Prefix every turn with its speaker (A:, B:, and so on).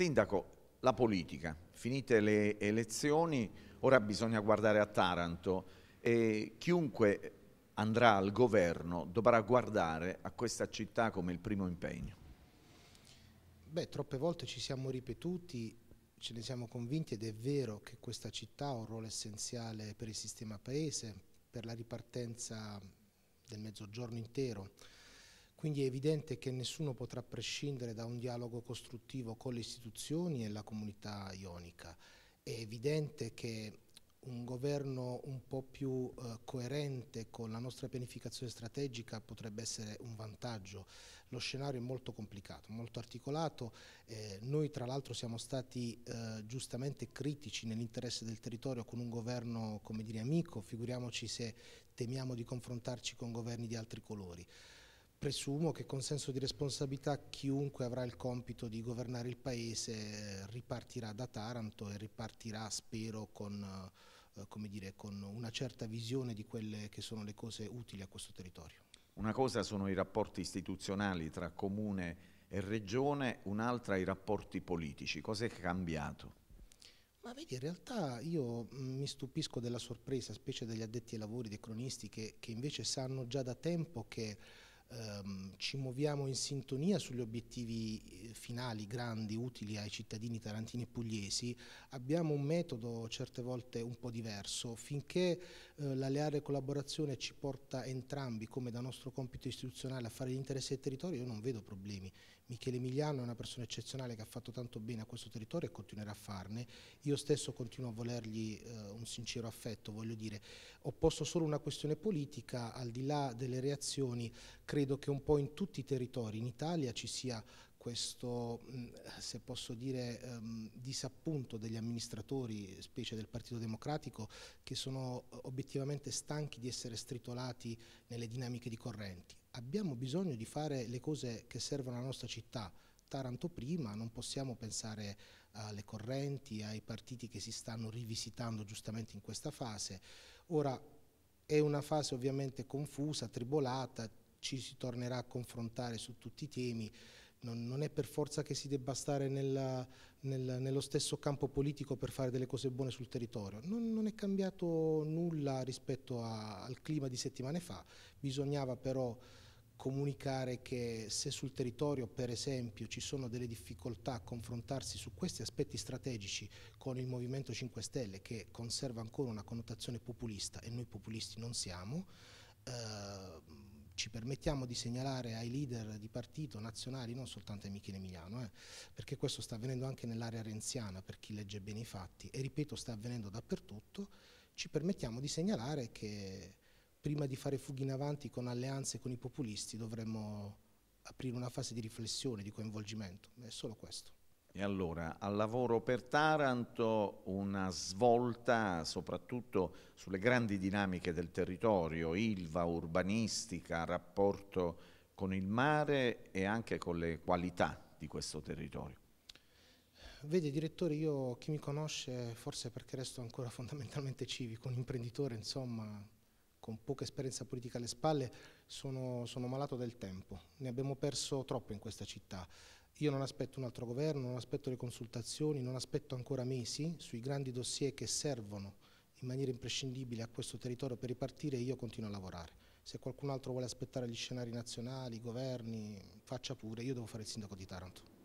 A: Sindaco, la politica. Finite le elezioni, ora bisogna guardare a Taranto e chiunque andrà al governo dovrà guardare a questa città come il primo impegno.
B: Beh, troppe volte ci siamo ripetuti, ce ne siamo convinti ed è vero che questa città ha un ruolo essenziale per il sistema paese, per la ripartenza del mezzogiorno intero. Quindi è evidente che nessuno potrà prescindere da un dialogo costruttivo con le istituzioni e la comunità ionica. È evidente che un governo un po' più eh, coerente con la nostra pianificazione strategica potrebbe essere un vantaggio. Lo scenario è molto complicato, molto articolato. Eh, noi tra l'altro siamo stati eh, giustamente critici nell'interesse del territorio con un governo, come dire, amico, figuriamoci se temiamo di confrontarci con governi di altri colori presumo che con senso di responsabilità chiunque avrà il compito di governare il paese ripartirà da Taranto e ripartirà, spero, con, eh, dire, con, una certa visione di quelle che sono le cose utili a questo territorio.
A: Una cosa sono i rapporti istituzionali tra comune e regione, un'altra i rapporti politici. Cos'è cambiato?
B: Ma vedi, in realtà io mm, mi stupisco della sorpresa, specie degli addetti ai lavori, dei cronisti, che, che invece sanno già da tempo che ehm, ci muoviamo in sintonia sugli obiettivi eh, finali, grandi, utili ai cittadini tarantini e pugliesi, abbiamo un metodo certe volte un po' diverso, finché eh, la leale collaborazione ci porta entrambi come da nostro compito istituzionale a fare gli interessi del territorio, io non vedo problemi. Michele Emiliano è una persona eccezionale che ha fatto tanto bene a questo territorio e continuerà a farne. Io stesso continuo a volergli eh, un sincero affetto, voglio dire. Ho posto solo una questione politica, al di là delle reazioni, credo che un po' in tutti i territori in Italia ci sia questo, mm, se posso dire, ehm, disappunto degli amministratori, specie del Partito Democratico, che sono eh, obiettivamente stanchi di essere stritolati nelle dinamiche di correnti. Abbiamo bisogno di fare le cose che servono alla nostra città, Taranto prima, non possiamo pensare alle correnti, ai partiti che si stanno rivisitando giustamente in questa fase. Ora è una fase ovviamente confusa, tribolata, ci si tornerà a confrontare su tutti i temi, non, non, è per forza che si debba stare nella, nel, nello stesso campo politico per fare delle cose buone sul territorio. Non, non è cambiato nulla rispetto a, al clima di settimane fa, bisognava però comunicare che se sul territorio per esempio ci sono delle difficoltà a confrontarsi su questi aspetti strategici con il Movimento 5 Stelle che conserva ancora una connotazione populista e noi populisti non siamo, eh, ci permettiamo di segnalare ai leader di partito nazionali, non soltanto a Michele Emiliano, eh, perché questo sta avvenendo anche nell'area renziana per chi legge bene i fatti e ripeto sta avvenendo dappertutto, ci permettiamo di segnalare che prima di fare fughe in avanti con alleanze con i populisti dovremmo aprire una fase di riflessione, di coinvolgimento, è solo questo.
A: E allora, al lavoro per Taranto una svolta soprattutto sulle grandi dinamiche del territorio, ilva, urbanistica, rapporto con il mare e anche con le qualità di questo territorio.
B: Vede direttore, io chi mi conosce, forse perché resto ancora fondamentalmente civico, un imprenditore insomma, con poca esperienza politica alle spalle, sono, sono, malato del tempo. Ne abbiamo perso troppo in questa città. Io non aspetto un altro governo, non aspetto le consultazioni, non aspetto ancora mesi sui grandi dossier che servono in maniera imprescindibile a questo territorio per ripartire, io continuo a lavorare. Se qualcun altro vuole aspettare gli scenari nazionali, i governi, faccia pure, io devo fare il sindaco di Taranto.